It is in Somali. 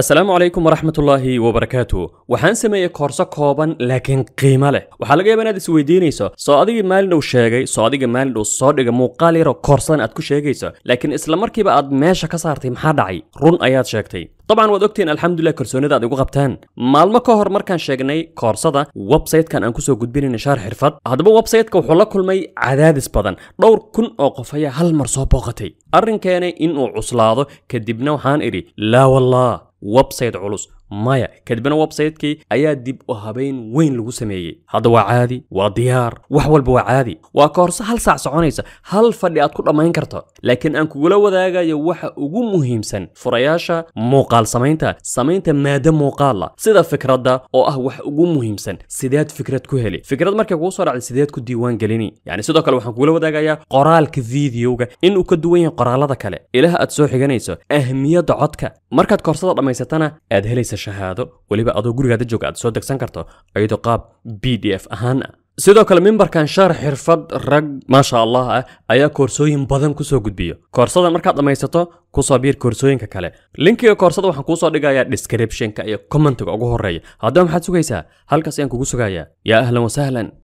السلام عليكم ورحمة الله وبركاته وحان سمي كورسا كوبان لكن قيمة له وحالا جايبان ادي سوي ديني سو مال نو شاقي سو مال نو سو ديغ موقالي رو كورسان ادكو شاقي سو لكن اسلامر كيبا اد ماشا كسارتي محادعي رون اياد شاقتي طبعا ودوكتين الحمد لله كرسوني دا ديغو غبتان مال ما كوهر مر كان شاقني كورسا دا وابسايت كان انكو سو قدبيني نشار حرفات هذا بو وابسايت كو حولا كل مي عداد اسبادان دور كن اوقفايا هالمرسو بوغتي ارن كان انو عسلاضو كدبنو حان اري لا والله website culus maya kadibna websaytkii ayaa dib u habeyn weyn lagu sameeyey hadda waa caadi waa diyaar wax walba waa caadi waa koorso hal saac soconaysa hal fadhi aad ku dhammayn karto laakiin aan kugula wadaagayo waxa ugu muhiimsan furayaasha muuqaal samaynta samaynta maada muuqaala sida fikradda oo ah wax ugu muhiimsan sideed fikrad ku heli fikrad markay kugu soo dhacday sideed ku diiwaan gelini yacni sidoo kale waxaan kugula wadaagayaa qoraalka videoga inuu ka duwan yahay qoraallada kale ilaah aad soo xiganayso ahmiyadda codka markaad koorsada dhammaysatana aad helaysa shahaado weliba adoo gurigaada jooga aad soo degsan karto iyadoo qaab b d f ahaan ah sidoo kale mimbarkan sharax xirfad rag maasha allah ah ayaa koorsooyin badan kusoo gudbiyo koorsada markaad dhammaysato kusoo biir koorsooyinka kale linkiga koorsada waxaan kuusoo dhigayaa descriptionka iyo commentiga ugu horeeya haddaba maxaad sugaysaa halkaas ayaan kugu sugayaa yaa ahlan wasahlan